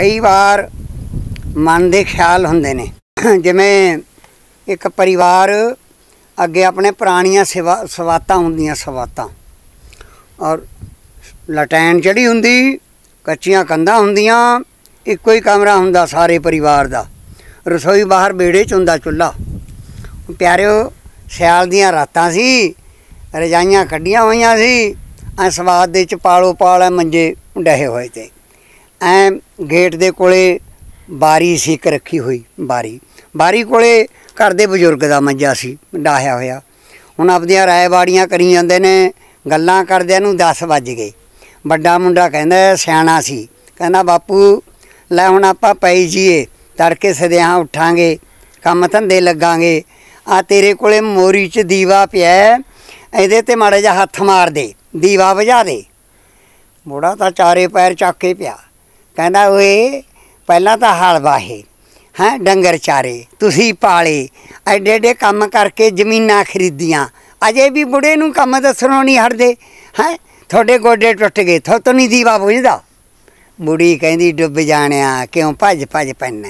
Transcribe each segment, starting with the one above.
ਕਈ ਵਾਰ ਮਨ ਦੇ ਖਿਆਲ ਹੁੰਦੇ ਨੇ ਜਿਵੇਂ ਇੱਕ ਪਰਿਵਾਰ ਅੱਗੇ ਆਪਣੇ ਪੁਰਾਣੀਆਂ ਸਵਾਤਾਂ ਹੁੰਦੀਆਂ ਸਵਾਤਾਂ ਔਰ ਲਟੈਨ ਚੜੀ ਹੁੰਦੀ ਕੱਚੀਆਂ ਕੰਧਾਂ ਹੁੰਦੀਆਂ ਇੱਕੋ ਹੀ ਕਮਰਾ ਹੁੰਦਾ ਸਾਰੇ ਪਰਿਵਾਰ ਦਾ ਰਸੋਈ ਬਾਹਰ ਬੇੜੇ 'ਚ ਹੁੰਦਾ ਚੁੱਲ੍ਹਾ ਪਿਆਰਿਓ ਸਿਆਲ ਦੀਆਂ ਰਾਤਾਂ ਸੀ ਰਜਾਈਆਂ ਕੱਢੀਆਂ ਹੋਈਆਂ ਸੀ ਐ ਸਵਾਦ ਦੇ ਚ ਪਾਲੋ ਪਾਲ ਐ ਮੰਜੇ ਡਹੇ ਹੋਏ ਤੇ ਐ ਗੇਟ ਦੇ ਕੋਲੇ ਬਾਰੀ ਸੀ ਇੱਕ ਰੱਖੀ ਹੋਈ ਬਾਰੀ ਬਾਰੀ ਕੋਲੇ ਘਰ ਦੇ ਬਜ਼ੁਰਗ ਦਾ ਮੰਜਾ ਸੀ ਡਾਹਿਆ ਹੋਇਆ ਹੁਣ ਆਪਦੀਆਂ ਰਾਏਵਾੜੀਆਂ ਕਰੀ ਜਾਂਦੇ ਨੇ ਗੱਲਾਂ ਕਰਦਿਆਂ ਨੂੰ 10 ਵੱਜ ਗਏ ਵੱਡਾ ਮੁੰਡਾ ਕਹਿੰਦਾ ਸਿਆਣਾ ਸੀ ਕਹਿੰਦਾ ਬਾਪੂ ਲੈ ਹੁਣ ਆਪਾਂ ਪਈ ਜੀਏ ਤੜਕੇ ਸਦਿਆਂ ਉਠਾਂਗੇ ਕੰਮ ਧੰਦੇ ਲੱਗਾਂਗੇ ਆ ਤੇਰੇ ਕੋਲੇ ਮੋਰੀ 'ਚ ਦੀਵਾ ਪਿਆ ਇਹਦੇ ਤੇ ਮਾੜਾ ਜਿਹਾ ਹੱਥ ਮਾਰ ਦੇ ਦੀਵਾ ਵਜਾ ਦੇ ਮੋੜਾ ਤਾਂ ਚਾਰੇ ਪੈਰ ਚੱਕ ਕੇ ਪਿਆ ਕਹਿੰਦਾ ਓਏ ਪਹਿਲਾਂ ਤਾਂ ਹਾਲ ਵਾਹੇ ਹੈ ਡੰਗਰ ਚਾਰੇ ਤੁਸੀਂ ਪਾਲੇ ਐਡੇ ਐਡੇ ਕੰਮ ਕਰਕੇ ਜ਼ਮੀਨਾਂ ਖਰੀਦੀਆਂ ਅਜੇ ਵੀ ਬੁੜੇ ਨੂੰ ਕੰਮ ਦੱਸਣੋਂ ਨਹੀਂ ਹਟਦੇ ਹੈ ਤੁਹਾਡੇ ਗੋਡੇ ਟੁੱਟ ਗਏ ਥੋਤ ਨਹੀਂ ਦੀਵਾ ਬੁਝਦਾ ਬੁੜੀ ਕਹਿੰਦੀ ਡੁੱਬ ਜਾਣਿਆ ਕਿਉਂ ਭੱਜ ਭੱਜ ਪੈਣਾ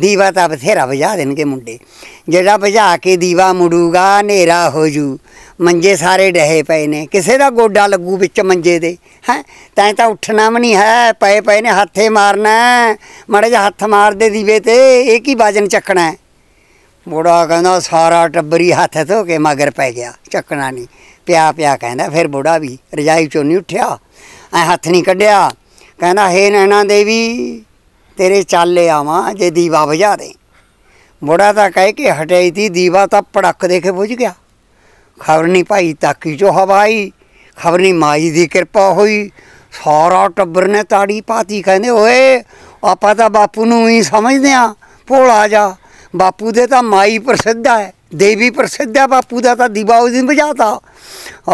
ਦੀਵਾ ਤਾਂ ਬਥੇਰਾ ਵਜਾ ਦੇਣਗੇ ਮੁੰਡੇ ਜਿਹੜਾ ਵਜਾ ਕੇ ਦੀਵਾ ਮੁੜੂਗਾ ਹਨੇਰਾ ਹੋ ਜੂ ਮੰਜੇ ਸਾਰੇ ਡਹੇ ਪਏ ਨੇ ਕਿਸੇ ਦਾ ਗੋਡਾ ਲੱਗੂ ਵਿੱਚ ਮੰਜੇ ਦੇ ਹੈ ਤਾਂ ਤਾਂ ਉੱਠਣਾ ਵੀ ਨਹੀਂ ਹੈ ਪਏ ਪਏ ਨੇ ਹੱਥੇ ਮਾਰਨਾ ਮੜੇ ਜ ਹੱਥ ਮਾਰਦੇ ਦੀਵੇ ਤੇ ਇਹ ਕੀ ਵਜਨ ਚੱਕਣਾ ਮੋੜਾ ਕਹਿੰਦਾ ਸਾਰਾ ਟੱਬਰੀ ਹੱਥ ਧੋ ਕੇ ਮਗਰ ਪੈ ਗਿਆ ਚੱਕਣਾ ਨਹੀਂ ਪਿਆ ਪਿਆ ਕਹਿੰਦਾ ਫਿਰ ਬੁੜਾ ਵੀ ਰਜਾਈ ਚੋਂ ਨਹੀਂ ਉੱਠਿਆ ਐ ਹੱਥ ਨਹੀਂ ਕੱਢਿਆ ਕਹਿੰਦਾ ਹੇ ਨੈਣਾ ਦੇਵੀ ਤੇਰੇ ਚਾਲੇ ਆਵਾਂ ਜੇ ਦੀਵਾ ਬੁਝਾ ਦੇ ਮੁੜਾ ਤਾਂ ਕਹਿ ਕੇ ਹਟਾਈ ਤੀ ਦੀਵਾ ਤਾਂ ਪੜਕ ਦੇ ਕੇ ਬੁਝ ਗਿਆ ਖਬਰ ਨਹੀਂ ਭਾਈ ਤਾਕੀ ਜੋ ਹਵਾਈ ਖਬਰ ਨਹੀਂ ਮਾਈ ਦੀ ਕਿਰਪਾ ਹੋਈ ਸਾਰਾ ਟੱਬਰ ਨੇ ਤਾੜੀ ਪਾਤੀ ਕਹਿੰਦੇ ਓਏ ਆਪਾਂ ਤਾਂ ਬਾਪੂ ਨੂੰ ਹੀ ਸਮਝਦੇ ਆ ਭੋਲਾ ਜਾ ਬਾਪੂ ਦੇ ਤਾਂ ਮਾਈ ਪ੍ਰਸਿੱਧ ਹੈ ਦੇਵੀ ਪ੍ਰਸਿੱਧ ਹੈ ਬਾਪੂ ਦਾ ਤਾਂ ਦੀਵਾ ਉਸ ਦਿਨ ਬਜਾਤਾ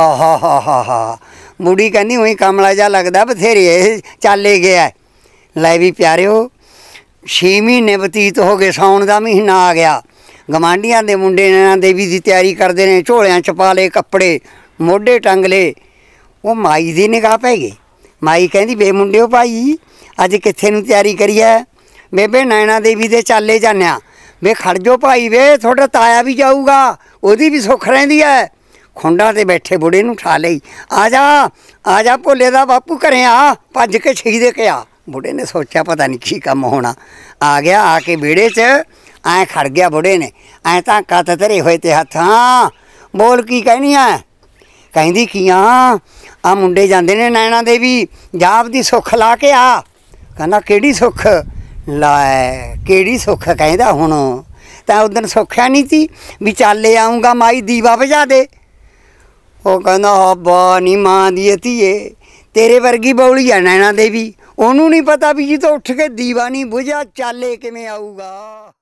ਆਹਾ ਹਾ ਹਾ ਹਾ ਮੁੜੀ ਕਹਿੰਦੀ ਉਹੀ ਕਮਲਾ ਜਾ ਲੱਗਦਾ ਬਥੇਰੇ ਚਾਲੇ ਗਿਆ ਲੈ ਵੀ ਪਿਆਰਿਓ 6 ਮਹੀਨੇ ਬਤੀਤ ਹੋ ਗਏ ਸੌਣ ਦਾ ਮਹੀਨਾ ਆ ਗਿਆ ਗਮਾਂਡੀਆਂ ਦੇ ਮੁੰਡੇ ਨੇ ਦੇਵੀ ਦੀ ਤਿਆਰੀ ਕਰਦੇ ਨੇ ਝੋਲਿਆਂ ਚ ਪਾ ਲੇ ਕੱਪੜੇ ਮੋਢੇ ਟੰਗ ਲੇ ਉਹ ਮਾਈ ਦੀ ਨਿਗਾਹ ਪੈ ਗਈ ਮਾਈ ਕਹਿੰਦੀ ਬੇ ਮੁੰਡਿਓ ਭਾਈ ਅੱਜ ਕਿੱਥੇ ਨੂੰ ਤਿਆਰੀ ਕਰੀ ਐ ਬੇਬੇ ਨੈਣਾ ਦੇਵੀ ਦੇ ਚਾਲੇ ਜਾਣਿਆ ਵੇ ਖੜ ਜੋ ਭਾਈ ਵੇ ਤੁਹਾਡਾ ਤਾਇਆ ਵੀ ਜਾਊਗਾ ਉਹਦੀ ਵੀ ਸੁੱਖ ਰਹਿੰਦੀ ਐ ਖੁੰਡਾਂ ਤੇ ਬੈਠੇ ਬੁੜੇ ਨੂੰ ਠਾ ਲਈ ਆ ਜਾ ਆ ਜਾ ਭੋਲੇ ਦਾ ਬਾਪੂ ਘਰੇ ਆ ਭੱਜ ਕੇ ਛੀ ਦੇ ਕੇ ਆ ਬੁੜੇ ਨੇ ਸੋਚਿਆ ਪਤਾ ਨਹੀਂ ਕੀ ਕੰਮ ਹੋਣਾ ਆ ਗਿਆ ਆ ਕੇ ਵਿੜੇ 'ਚ ਐ ਖੜ ਗਿਆ ਬੁੜੇ ਨੇ ਐ ਤਾਂ ਕੱਤ ਧਰੇ ਹੋਏ ਤੇ ਹੱਥਾਂ ਬੋਲ ਕੀ ਕਹਿਣੀ ਐ ਕਹਿੰਦੀ ਕੀਆਂ ਆ ਮੁੰਡੇ ਜਾਂਦੇ ਨੇ ਨੈਣਾ ਦੇਵੀ ਜਾਪ ਦੀ ਸੁੱਖ ਲਾ ਕੇ ਆ ਕਹਿੰਦਾ ਕਿਹੜੀ ਸੁੱਖ ਲਾਇ ਕਿਹੜੀ ਸੁੱਖ ਕਹਿੰਦਾ ਹੁਣ ਤਾਂ ਉਦੋਂ ਸੁੱਖਿਆ ਨਹੀਂ ਸੀ ਵੀ ਚੱਲੇ ਆਉਂਗਾ ਮਾਈ ਦੀਵਾ ਭਜਾ ਦੇ ਉਹ ਕਹਿੰਦਾ ਹੱਬਾ ਨਹੀਂ ਮਾਂ ਦੀ ਧੀਏ ਤੇਰੇ ਵਰਗੀ ਬੌਲੀ ਆ ਨੈਣਾ ਦੇਵੀ ਉਹਨੂੰ ਨਹੀਂ ਪਤਾ ਵੀ ਜੀ ਤਾਂ ਉੱਠ ਕੇ ਦੀਵਾ ਨਹੀਂ ਬੁਝਿਆ ਚਾਲੇ ਕਿਵੇਂ ਆਊਗਾ